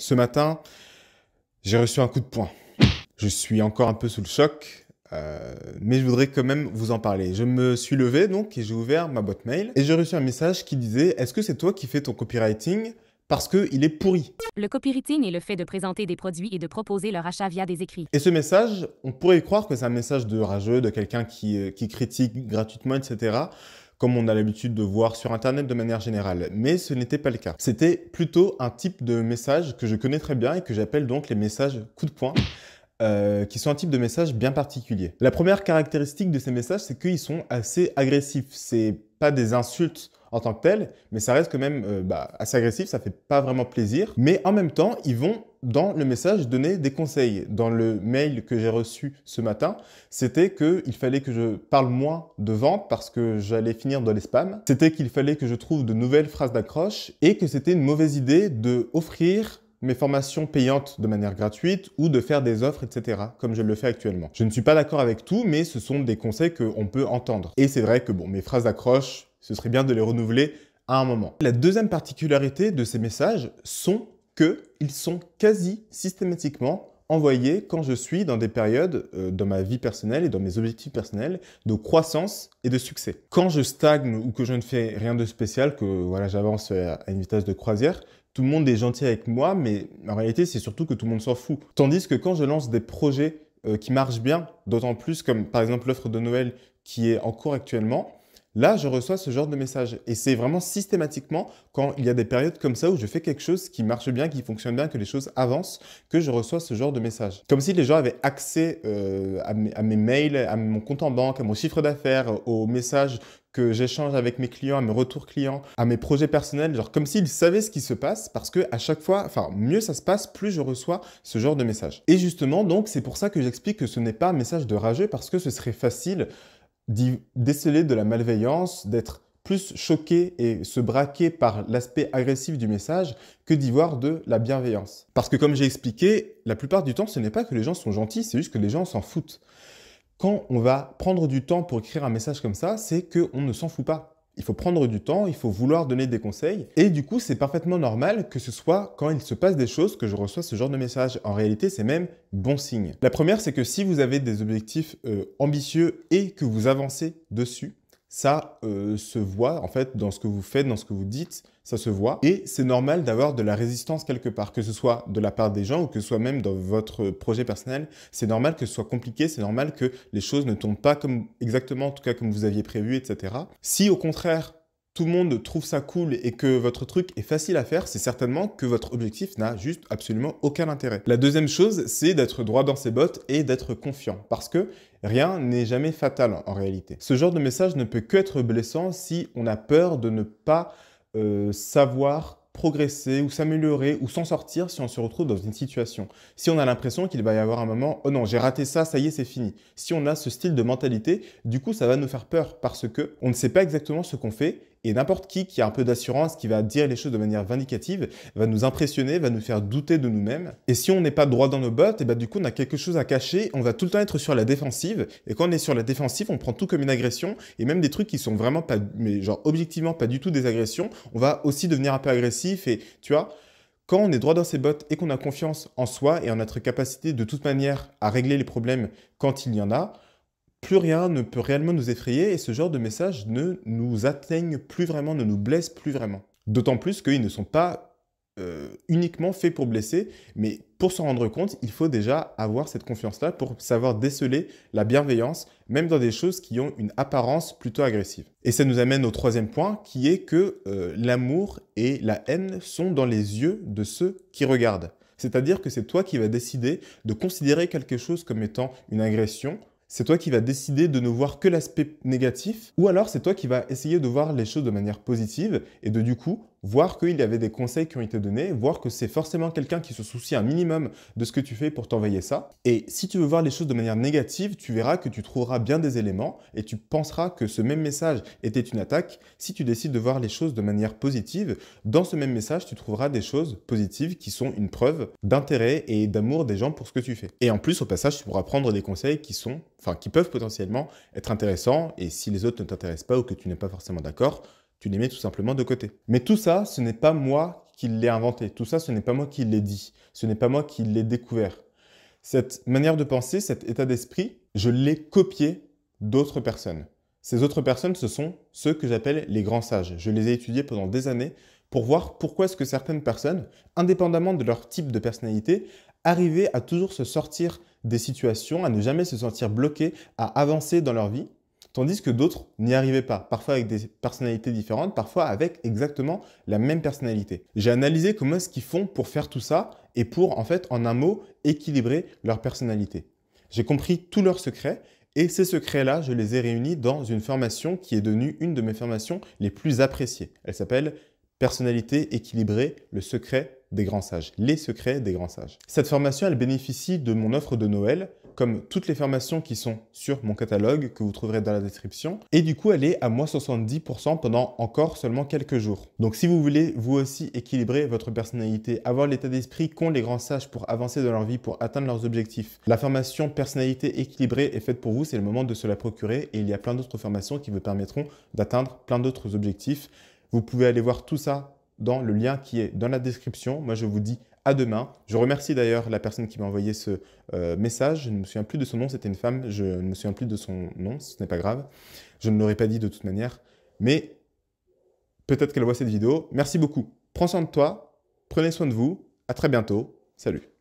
Ce matin, j'ai reçu un coup de poing. Je suis encore un peu sous le choc, euh, mais je voudrais quand même vous en parler. Je me suis levé donc et j'ai ouvert ma boîte mail et j'ai reçu un message qui disait Est-ce que c'est toi qui fais ton copywriting parce qu'il est pourri. Le copywriting est le fait de présenter des produits et de proposer leur achat via des écrits. Et ce message, on pourrait croire que c'est un message de rageux, de quelqu'un qui euh, critique gratuitement, etc comme on a l'habitude de voir sur Internet de manière générale. Mais ce n'était pas le cas. C'était plutôt un type de message que je connais très bien et que j'appelle donc les messages coups de poing. Euh, qui sont un type de message bien particulier. La première caractéristique de ces messages, c'est qu'ils sont assez agressifs. C'est pas des insultes en tant que telles, mais ça reste quand même euh, bah, assez agressif, ça fait pas vraiment plaisir. Mais en même temps, ils vont dans le message, donner des conseils. Dans le mail que j'ai reçu ce matin, c'était qu'il fallait que je parle moins de vente parce que j'allais finir dans les spams. C'était qu'il fallait que je trouve de nouvelles phrases d'accroche et que c'était une mauvaise idée de offrir mes formations payantes de manière gratuite ou de faire des offres, etc., comme je le fais actuellement. Je ne suis pas d'accord avec tout, mais ce sont des conseils qu'on peut entendre. Et c'est vrai que bon, mes phrases d'accroche, ce serait bien de les renouveler à un moment. La deuxième particularité de ces messages sont qu'ils sont quasi systématiquement envoyés quand je suis dans des périodes euh, dans ma vie personnelle et dans mes objectifs personnels de croissance et de succès. Quand je stagne ou que je ne fais rien de spécial, que voilà, j'avance à une vitesse de croisière, tout le monde est gentil avec moi, mais en réalité, c'est surtout que tout le monde s'en fout. Tandis que quand je lance des projets euh, qui marchent bien, d'autant plus comme par exemple l'offre de Noël qui est en cours actuellement, Là, je reçois ce genre de message. Et c'est vraiment systématiquement quand il y a des périodes comme ça où je fais quelque chose qui marche bien, qui fonctionne bien, que les choses avancent, que je reçois ce genre de message. Comme si les gens avaient accès euh, à, mes, mails, à mon compte en banque, à mon chiffre d'affaires, aux messages que j'échange avec mes clients, à mes retours clients, à mes projets personnels, genre comme s'ils savaient ce qui se passe parce que à chaque fois, enfin mieux ça se passe, plus je reçois ce genre de message. Et justement donc c'est pour ça que j'explique que ce n'est pas un message de rageux parce que ce serait facile d'y déceler de la malveillance, d'être plus choqué et se braquer par l'aspect agressif du message que d'y voir de la bienveillance. Parce que comme j'ai expliqué, la plupart du temps, ce n'est pas que les gens sont gentils, c'est juste que les gens s'en foutent. Quand on va prendre du temps pour écrire un message comme ça, c'est qu'on ne s'en fout pas. Il faut prendre du temps, il faut vouloir donner des conseils. Et du coup, c'est parfaitement normal que ce soit quand il se passe des choses que je reçois ce genre de message. En réalité, c'est même bon signe. La première, c'est que si vous avez des objectifs euh, ambitieux et que vous avancez dessus, ça euh, se voit en fait dans ce que vous faites, dans ce que vous dites, ça se voit. Et c'est normal d'avoir de la résistance quelque part, que ce soit de la part des gens ou que ce soit même dans votre projet personnel. C'est normal que ce soit compliqué, c'est normal que les choses ne tombent pas comme exactement en tout cas comme vous aviez prévu, etc. Si au contraire tout le monde trouve ça cool et que votre truc est facile à faire, c'est certainement que votre objectif n'a juste absolument aucun intérêt. La deuxième chose, c'est d'être droit dans ses bottes et d'être confiant parce que rien n'est jamais fatal en réalité. Ce genre de message ne peut qu'être blessant si on a peur de ne pas euh, savoir progresser ou s'améliorer ou s'en sortir si on se retrouve dans une situation. Si on a l'impression qu'il va y avoir un moment, oh non, j'ai raté ça, ça y est, c'est fini. Si on a ce style de mentalité, du coup, ça va nous faire peur parce que on ne sait pas exactement ce qu'on fait et n'importe qui qui a un peu d'assurance, qui va dire les choses de manière vindicative, va nous impressionner, va nous faire douter de nous-mêmes. Et si on n'est pas droit dans nos bottes, et eh bah ben, du coup on a quelque chose à cacher, on va tout le temps être sur la défensive. Et quand on est sur la défensive, on prend tout comme une agression et même des trucs qui sont vraiment pas, mais genre objectivement pas du tout des agressions, on va aussi devenir un peu agressif et tu vois quand on est droit dans ses bottes et qu'on a confiance en soi et en notre capacité de toute manière à régler les problèmes quand il y en a, plus rien ne peut réellement nous effrayer et ce genre de messages ne nous atteignent plus vraiment, ne nous blessent plus vraiment. D'autant plus qu'ils ne sont pas euh, uniquement faits pour blesser, mais pour s'en rendre compte, il faut déjà avoir cette confiance-là pour savoir déceler la bienveillance, même dans des choses qui ont une apparence plutôt agressive. Et ça nous amène au troisième point, qui est que euh, l'amour et la haine sont dans les yeux de ceux qui regardent. C'est-à-dire que c'est toi qui vas décider de considérer quelque chose comme étant une agression c'est toi qui vas décider de ne voir que l'aspect négatif, ou alors c'est toi qui vas essayer de voir les choses de manière positive et de du coup voir qu'il y avait des conseils qui ont été donnés, voir que c'est forcément quelqu'un qui se soucie un minimum de ce que tu fais pour t'envoyer ça. Et si tu veux voir les choses de manière négative, tu verras que tu trouveras bien des éléments et tu penseras que ce même message était une attaque. Si tu décides de voir les choses de manière positive, dans ce même message, tu trouveras des choses positives qui sont une preuve d'intérêt et d'amour des gens pour ce que tu fais. Et en plus, au passage, tu pourras prendre des conseils qui sont, enfin, qui peuvent potentiellement être intéressants et si les autres ne t'intéressent pas ou que tu n'es pas forcément d'accord, tu les mets tout simplement de côté. Mais tout ça, ce n'est pas moi qui l'ai inventé. Tout ça, ce n'est pas moi qui l'ai dit. Ce n'est pas moi qui l'ai découvert. Cette manière de penser, cet état d'esprit, je l'ai copié d'autres personnes. Ces autres personnes, ce sont ceux que j'appelle les grands sages. Je les ai étudiés pendant des années pour voir pourquoi est-ce que certaines personnes, indépendamment de leur type de personnalité, arrivaient à toujours se sortir des situations, à ne jamais se sentir bloquées, à avancer dans leur vie, tandis que d'autres n'y arrivaient pas, parfois avec des personnalités différentes, parfois avec exactement la même personnalité. J'ai analysé comment est-ce qu'ils font pour faire tout ça et pour, en fait, en un mot, équilibrer leur personnalité. J'ai compris tous leurs secrets et ces secrets-là, je les ai réunis dans une formation qui est devenue une de mes formations les plus appréciées. Elle s'appelle Personnalité équilibrée, le secret des grands sages, les secrets des grands sages. Cette formation, elle bénéficie de mon offre de Noël comme toutes les formations qui sont sur mon catalogue, que vous trouverez dans la description. Et du coup, elle est à moins 70% pendant encore seulement quelques jours. Donc si vous voulez, vous aussi, équilibrer votre personnalité, avoir l'état d'esprit qu'ont les grands sages pour avancer dans leur vie, pour atteindre leurs objectifs, la formation personnalité équilibrée est faite pour vous, c'est le moment de se la procurer. Et il y a plein d'autres formations qui vous permettront d'atteindre plein d'autres objectifs. Vous pouvez aller voir tout ça dans le lien qui est dans la description. Moi, je vous dis à demain. Je remercie d'ailleurs la personne qui m'a envoyé ce euh, message. Je ne me souviens plus de son nom, c'était une femme. Je ne me souviens plus de son nom, ce n'est pas grave. Je ne l'aurais pas dit de toute manière. Mais peut-être qu'elle voit cette vidéo. Merci beaucoup. Prends soin de toi, prenez soin de vous. À très bientôt. Salut.